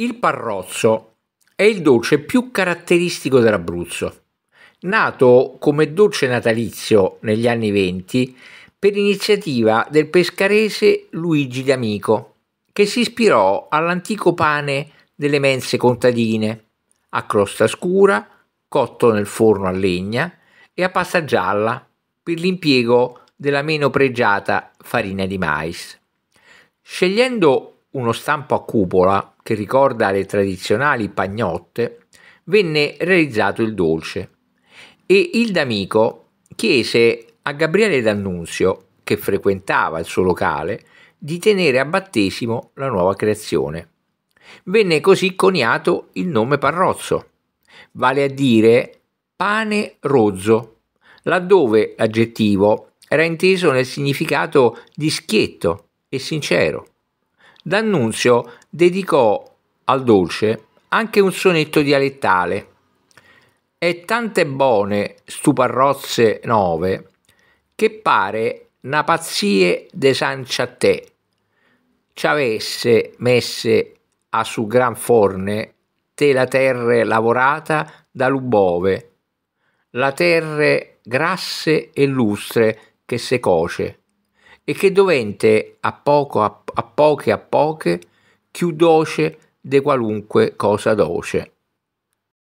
Il parrozzo è il dolce più caratteristico dell'Abruzzo. Nato come dolce natalizio negli anni venti per iniziativa del pescarese Luigi D'Amico, che si ispirò all'antico pane delle mense contadine, a crosta scura, cotto nel forno a legna e a pasta gialla per l'impiego della meno pregiata farina di mais. Scegliendo uno stampo a cupola che ricorda le tradizionali pagnotte, venne realizzato il dolce e il d'amico chiese a Gabriele D'Annunzio, che frequentava il suo locale, di tenere a battesimo la nuova creazione. Venne così coniato il nome Parrozzo, vale a dire pane rozzo, laddove l'aggettivo era inteso nel significato di schietto e sincero. D'Annunzio dedicò al dolce anche un sonetto dialettale. E tante buone stuparrozze nove che pare na pazzie de sancia te ci avesse messe a su gran forne te la terre lavorata da lubove, la terre grasse e lustre che se coce e che dovente a poco a, a poche a poche chiudoce de qualunque cosa doce.